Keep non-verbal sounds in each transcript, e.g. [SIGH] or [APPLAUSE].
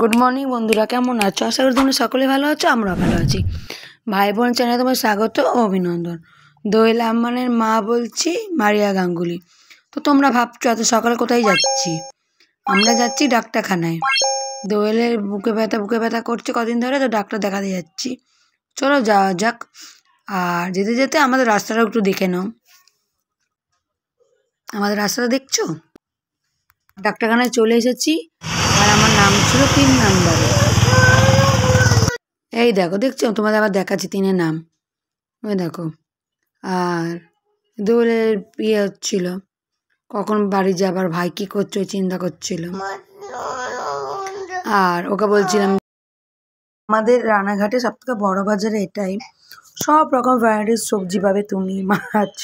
good morning বন্ধুরা কেমন আছো আশা করি তোমরা সকলে ভালো আছো আমরা ভালো আছি ভাই বোন চ্যানেলে তোমার স্বাগত অভিনন্দন দোয়েল আম্মানের মা বলছি মারিয়া গাঙ্গুলি তো তোমরা ভাবছো এত সকালে কোথায় যাচ্ছি আমরা যাচ্ছি ডাক্তারখানায় দোয়েলের বুকে ব্যথা বুকে ব্যথা করছে কদিন ধরে তো ডাক্তার দেখাতে যাচ্ছি চলো যাওয়া যাক আর যেতে যেতে আমাদের রাস্তাটা একটু দেখে নাও আমাদের রাস্তাটা দেখছো ডাক্তারখানায় চলে এসেছি নাম ছিল তিন নাম্বারে এই দেখো দেখছো তোমাদের আবার দেখাচ্ছি তিনের নাম ওই দেখো আর দোলের ইয়ে হচ্ছিল কখন বাড়ি যাবার ভাই কী করছো চিন্তা করছিল আর ওকে বলছিলাম আমাদের রানাঘাটে সব থেকে বড় বাজারে এটাই সব রকম ভ্যারাইটিস সবজি পাবে তুমি মাছ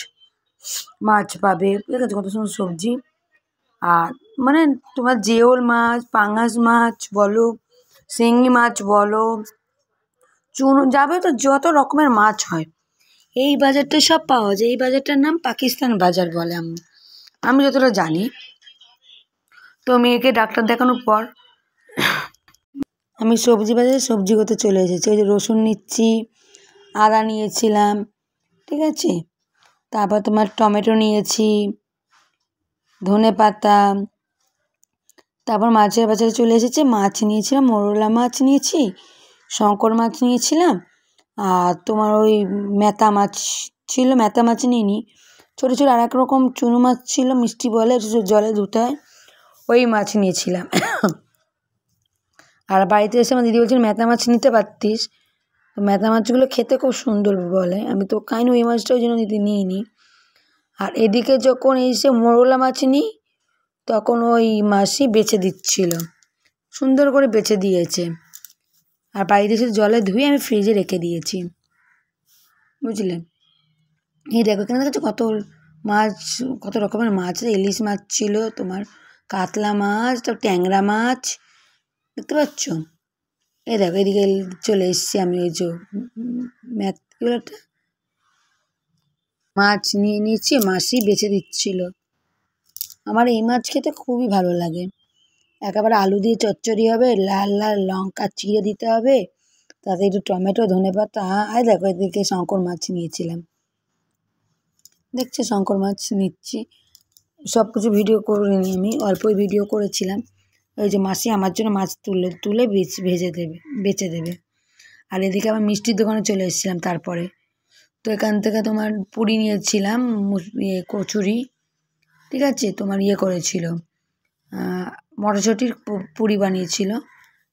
মাছ পাবে ঠিক আছে কত সুন্দর সবজি আর মানে তোমার জেওল মাছ পাঙাশ মাছ বলো শিঙি মাছ বলো চুনো তো যত রকমের মাছ হয় এই বাজারটা সব পাওয়া যায় এই বাজারটার নাম পাকিস্তান বাজার বলে আমি আমি যতটা জানি তো মেয়েকে ডাক্তার দেখানোর পর আমি সবজি বাজারে সবজি করতে চলে এসেছি ওই যে রসুন নিচ্ছি আদা নিয়েছিলাম ঠিক আছে তারপর তোমার টমেটো নিয়েছি ধনে পাতা তারপর মাছের বাজারে চলে এসেছে মাছ নিয়েছিলাম মোরলা মাছ নিয়েছি শঙ্কর মাছ নিয়েছিলাম আর তোমার ওই মেতা মাছ ছিল মেতা মাছ নিইনি ছোটো ছোটো আর এক রকম চুনো মাছ ছিল মিষ্টি বলে জলে ধুতে হয় ওই মাছ নিয়েছিলাম আর বাড়িতে এসে আমার দিদি বলছিল মেতা মাছ নিতে পারতিস মেতা মাছগুলো খেতে খুব সুন্দর বলে আমি তো কাইন ওই মাছটাও যেন দিদি নিইনি আর এদিকে যখন এই সে মোরলা মাছ নিই তখন ওই মাসি বেছে দিচ্ছিল সুন্দর করে বেছে দিয়েছে আর বাড়িতে এসে জলে ধুয়ে আমি ফ্রিজে রেখে দিয়েছি বুঝলে এই দেখো কেন কাছে কত মাছ কত রকমের মাছ ইলিশ মাছ ছিল তোমার কাতলা মাছ তো ট্যাংরা মাছ দেখতে পাচ্ছ এই দেখো এদিকে চলে এসছি আমি ওই যে ম্যাথ কী মাছ নিয়ে নিয়েছি মাসি বেছে দিচ্ছিল আমার এই মাছ খেতে খুবই ভালো লাগে একেবারে আলু দিয়ে চচ্চড়ি হবে লাল লাল লঙ্কা চিড়ে দিতে হবে তাতে একটু টমেটো ধনে পাতা আয় দেখো এদিকে শঙ্কর মাছ নিয়েছিলাম দেখছে শঙ্কর মাছ নিচ্ছি সব কিছু ভিডিও করিনি আমি অল্পই ভিডিও করেছিলাম ওই যে মাসি আমার জন্য মাছ তুলে তুলে ভেজে দেবে বেচে দেবে আর এদিকে আমার মিষ্টির দোকানে চলে এসেছিলাম তারপরে তো এখান থেকে তোমার পুরি নিয়েছিলাম ইয়ে কচুরি ঠিক আছে তোমার ইয়ে করেছিল মটরশুঁটির পুরি বানিয়েছিল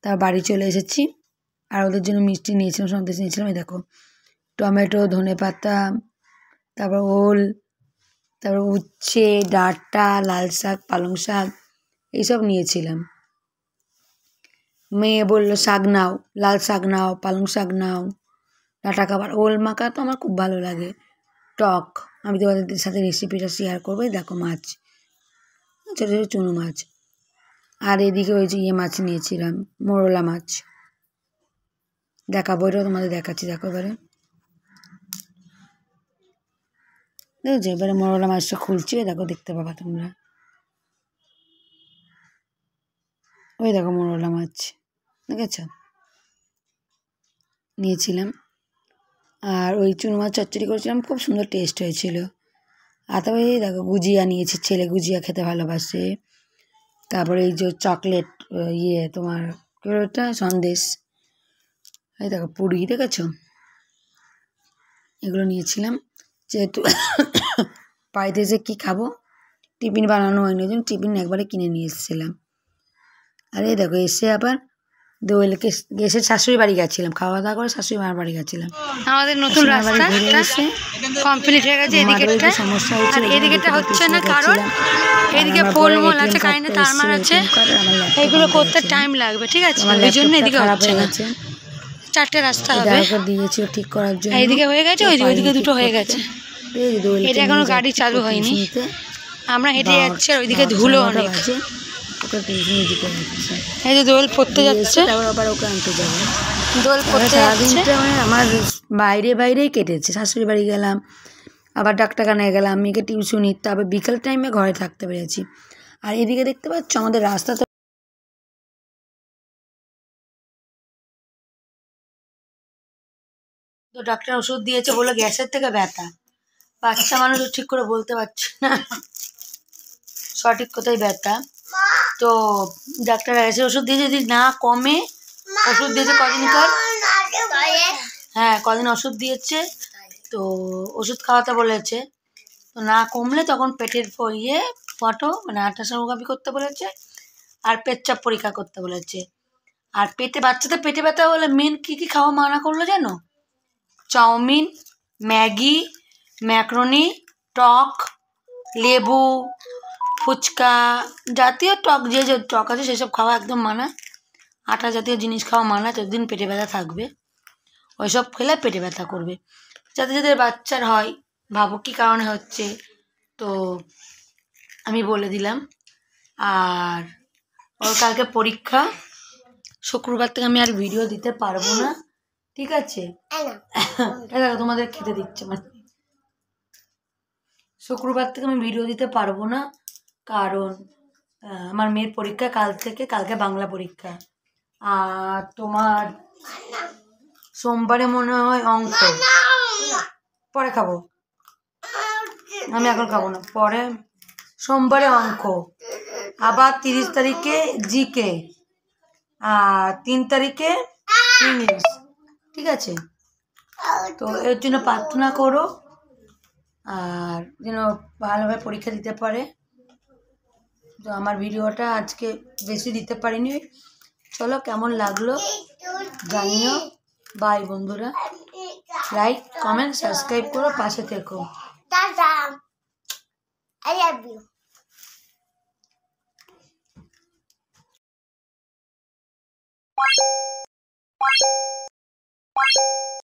তার বাড়ি চলে এসেছি আর ওদের জন্য মিষ্টি নিয়েছিলাম সন্দেশ নিয়েছিলাম দেখো টমেটো ধনে পাতা তারপর ওল তারপর উচ্ছে ডাঁটা লাল শাক পালং শাক এইসব নিয়েছিলাম মেয়ে বলল শাক নাও লাল শাক নাও পালং শাক নাও ডাটা খাবার ওল মাখা তো আমার খুব ভালো লাগে টক আমি তোমাদের সাথে রেসিপিটা শেয়ার করবো দেখো মাছ ছোটো ছোটো চুনো মাছ আর এদিকে ওই যে ইয়ে মাছ নিয়েছিলাম মোরলা মাছ দেখাবো এটাও তোমাদের দেখাচ্ছি দেখো এবারে দেখেছো এবারে মোরলা মাছটা খুলছি দেখো দেখতে পাবা তোমরা ওই দেখো মোরলা মাছ দেখেছ নিয়েছিলাম আর ওই চুন মাছ চচ্চড়ি করেছিলাম খুব সুন্দর টেস্ট হয়েছিল আর তারপরে এই দেখো গুজিয়া নিয়েছি ছেলে গুজিয়া খেতে ভালোবাসে তারপরে এই যে চকলেট ইয়ে তোমার ওটা সন্দেশ এই দেখো পুরি দেখেছো এগুলো নিয়েছিলাম যেহেতু পাইতে যে কী খাবো টিফিন বানানো হয়নি ওই জন্য টিফিন একবারে কিনে নিয়ে এসেছিলাম আর এই দেখো এসে আবার দোয়েলকে গেছে শাশুড়ি বাড়ি গেছিলাম খাওয়া দাওয়া করে শাশুড়ি মার বাড়ি গেছিলাম আমাদের নতুন রাস্তা কমপ্লিট হয়ে গেছে হচ্ছে না কারণ এদিকে ফলমূল আছে কারেন্টে তার মার আছে এগুলো করতে টাইম লাগবে ঠিক আছে ওই জন্য এদিকে হচ্ছে না চারটে রাস্তা হবে দিয়েছি ঠিক করার জন্য এইদিকে হয়ে গেছে ওই ওইদিকে দুটো হয়ে গেছে এটা এখনো গাড়ি চালু হয়নি আমরা হেঁটে যাচ্ছি আর ওইদিকে ধুলো অনেক ওকে দিতে হচ্ছে এই যে দোল পড়তে যাচ্ছে তারপর আবার ওকে আনতে যাবে দোল পড়তে যাচ্ছে আমার বাইরে বাইরেই কেটেছে শাশুড়ি বাড়ি গেলাম আবার ডাক্তারখানায় গেলাম মেয়েকে টিউশনি তারপর বিকেল টাইমে ঘরে থাকতে পেরেছি আর এদিকে দেখতে পাচ্ছ আমাদের রাস্তা তো ডাক্তার ওষুধ দিয়েছে বলে গ্যাসের থেকে ব্যথা বাচ্চা মানুষ ঠিক করে বলতে পারছে না সঠিক কোথায় ব্যথা তো ডাক্তার এসে ওষুধ দিয়ে যদি না কমে ওষুধ দিয়েছে কদিন কদিনকার হ্যাঁ কদিন ওষুধ দিয়েছে তো ওষুধ খাওয়াতে বলেছে তো না কমলে তখন পেটের ইয়ে ফটো মানে আল্ট্রাসোনোগ্রাফি করতে বলেছে আর চাপ পরীক্ষা করতে বলেছে আর পেটে বাচ্চাদের পেটে ব্যথা হলে মেন কী কী খাওয়া মানা করলো জানো চাউমিন ম্যাগি ম্যাকরনি টক লেবু ফুচকা জাতীয় টক যে যে টক আছে সেসব খাওয়া একদম মানা আটা জাতীয় জিনিস খাওয়া মানা যতদিন পেটে ব্যথা থাকবে ওইসব খেলে পেটে ব্যথা করবে যাতে যাদের বাচ্চার হয় ভাবো কী কারণে হচ্ছে তো আমি বলে দিলাম আর ওর কালকে পরীক্ষা শুক্রবার থেকে আমি আর ভিডিও দিতে পারবো না ঠিক আছে [LAUGHS] তোমাদের খেতে দিচ্ছে মানে শুক্রবার থেকে আমি ভিডিও দিতে পারবো না কারণ আমার মেয়ের পরীক্ষা কাল থেকে কালকে বাংলা পরীক্ষা আর তোমার সোমবারে মনে হয় অঙ্ক পরে খাবো আমি এখন খাবো না পরে সোমবারে অঙ্ক আবার তিরিশ তারিখে জিকে আর তিন তারিখে ইংলিশ ঠিক আছে তো এর জন্য প্রার্থনা করো আর যেন ভালোভাবে পরীক্ষা দিতে পারে তো আমার ভিডিওটা আজকে বেশি দিতে পারিনি চলো কেমন লাগলো জানিও বাই বন্ধুরা লাইক কমেন্ট সাবস্ক্রাইব করো পাশে থেকো